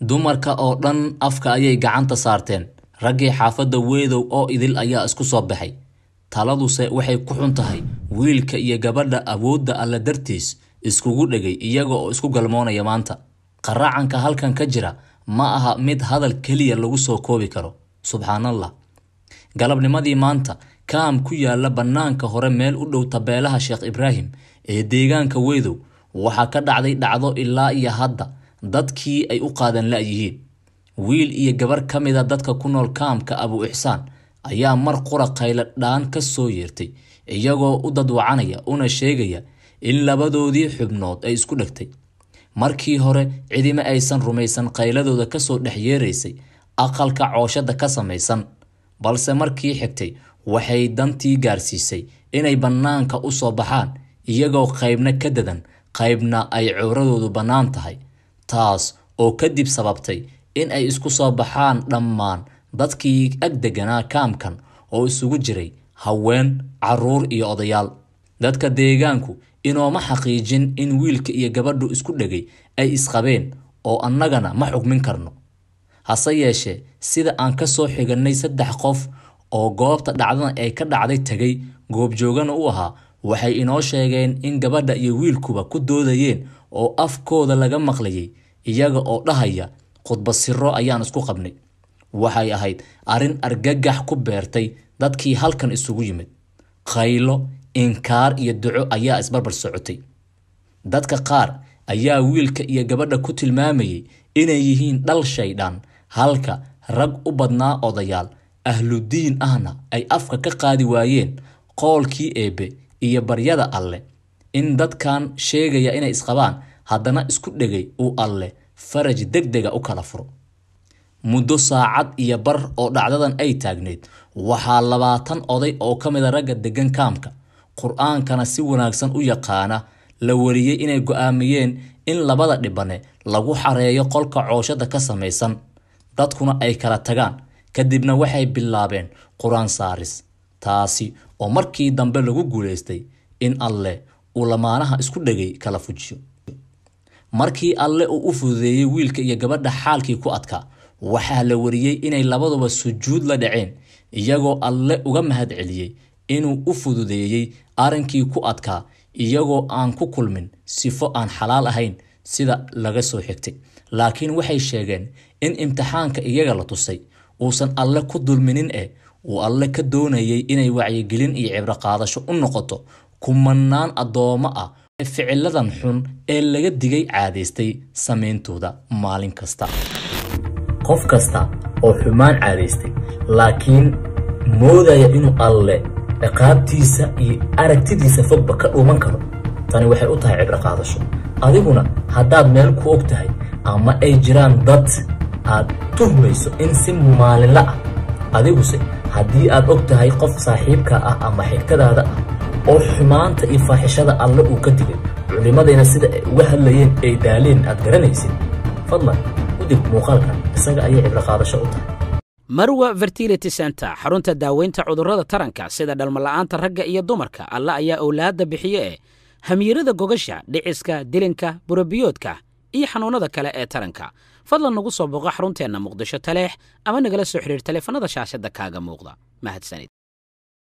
dumarka oo dhan afka ayay gacanta saarteen raggii xaafadda weedow oo idil ayaa isku soo baxay taladuse waxay ku xun tahay wiilka iyo gabadha awoodda alle dartiis iskugu dhegay iyaga oo isku galmoonaya maanta qaracanka halkan ka jira ma aha mid hadal keliya lagu soo koobi karo subxaanallah galabnimadii maanta kaam ku yaalla bannaanka hore meel u dhow tabeelaha sheekh ibraahim ee deegaanka weydow waxaa ka dhacday dhacdo ilaa iyo hadda dadkii ay u qaadan la-yihiin wiil iyo gabar ka mida dadka ku nool kaamka abu ixsaan ayaa mar qura qayla dhaan ka soo yeertay iyagoo u dadwacanaya una sheegaya in labadoodii xubnood ay isku dhegtay markii hore cidima aysan rumaysan qayladooda kasoo dhex yeeraysay aqalka cooshada ka samaysan balse markii xigtay waxay dantii gaarsiisay inay bannaanka u soo baxaan iyagoo qaybna ka dadan qaybna ay cowradoodu bannaan tahay taas oo kadib sababtay in ay isku soo baxaan dhammaan dadkii ag deganaa kaamkan oo isugu jiray haween caruur iyo odayaal dadka deegaanku inooma xaqiijin in wiilka iyo gabadhu isku dhegay ay isqabeen oo annagana ma xugmin karno hase yeeshee sida aan ka soo xigannay saddex qof oo goobta dhacdana ay ka dhacday tegay goobjoogana u ahaa waxay inoo sheegeen in gabadha iyo wiilkuba ku doodayeen oo afkooda laga maqlayay iyaga oo dhahaya khudba siro ayaan isku qabnay waxay ahayd arrin argagax ku beertay dadkii halkan isugu yimid qaylo inkaar iyo duco ayaa isbarbar socotay dadka qaar ayaa wiilka iyo gabadha ku tilmaamayay inay yihiin dhal shaydhaan halka rag u badnaa odayaal ahludiin ahna ay afka ka qaadi waayeen qoolkii eebbe iyo baryada alle in dadkan sheegaya inay isqabaan haddana isku dhegay uu alle faraj deg dega u kala furo muddo saacad iyo bar oo dhacdadan ay taagneyd waxaa labaatan oday oo ka mida ragga deggan kaamka qur-aankana si wanaagsan u yaqaana la wariyey inay go-aamiyeen in labada dhibane lagu xareeyo qolka cooshada ka samaysan dadkuna ay kala tagaan kadibna waxay bilaabeen qur-aan saaris taasi oo markii dambe lagu guulaystay in alleh uu lamaanaha isku dhegay kala fujiyo markii alle uu u fududeeyey wiilka iyo gabadha xaalkii ku adkaa waxaa la wariyey inay labaduba sujuud la dhaceen iyagoo alle uga mahad celiyey inuu u fududeeyey arrinkii ku adkaa iyagoo aan ku kulmin sifo aan xalaal ahayn sida laga soo xigtay laakiin waxay sheegeen in imtixaanka iyaga la tusay uusan alle ku dulminin eh uu alle ka doonayay inay wacyigelin iyo cibro qaadasho u noqoto kumannaan addoommo ah ficiladan xun ee laga digay caadaystay samayntooda maalin kasta qof kasta oo xumaan caadaystay laakiin moodaya inuu alle ciqaabtiisa iyo aragtidiisa fogba ka dhuuman karo tani waxay u tahay cibro qaadasho adiguna haddaad meel ku og tahay ama ay jiraan dad aad tuhmayso in si maalinla ah adiguse haddii aad og tahay qof saaxiibka ah ama xigtadaada ah oo xumaanta iyo faaxishada alle uu ka digay culimmadayna sida uga hadlayeen ay daaleen aad garanaysid fadlan u dig muuqaalka isaga ayay cibraqaadasho u tahay marwa fertility center xarunta daaweynta cudurrada taranka sida dhalmala'aanta ragga iyo dumarka alle ayaa owlaadda bixiye ee hamiirada gogasha dhiciska dilinka burobiyoodka iyo xanuunnada kale ee taranka fadlan nagu soo booqo xarunteenna muqdisho taleex ama nagala soo xidhiir taleefannada shaashadda kaaga muuqda mahadsanid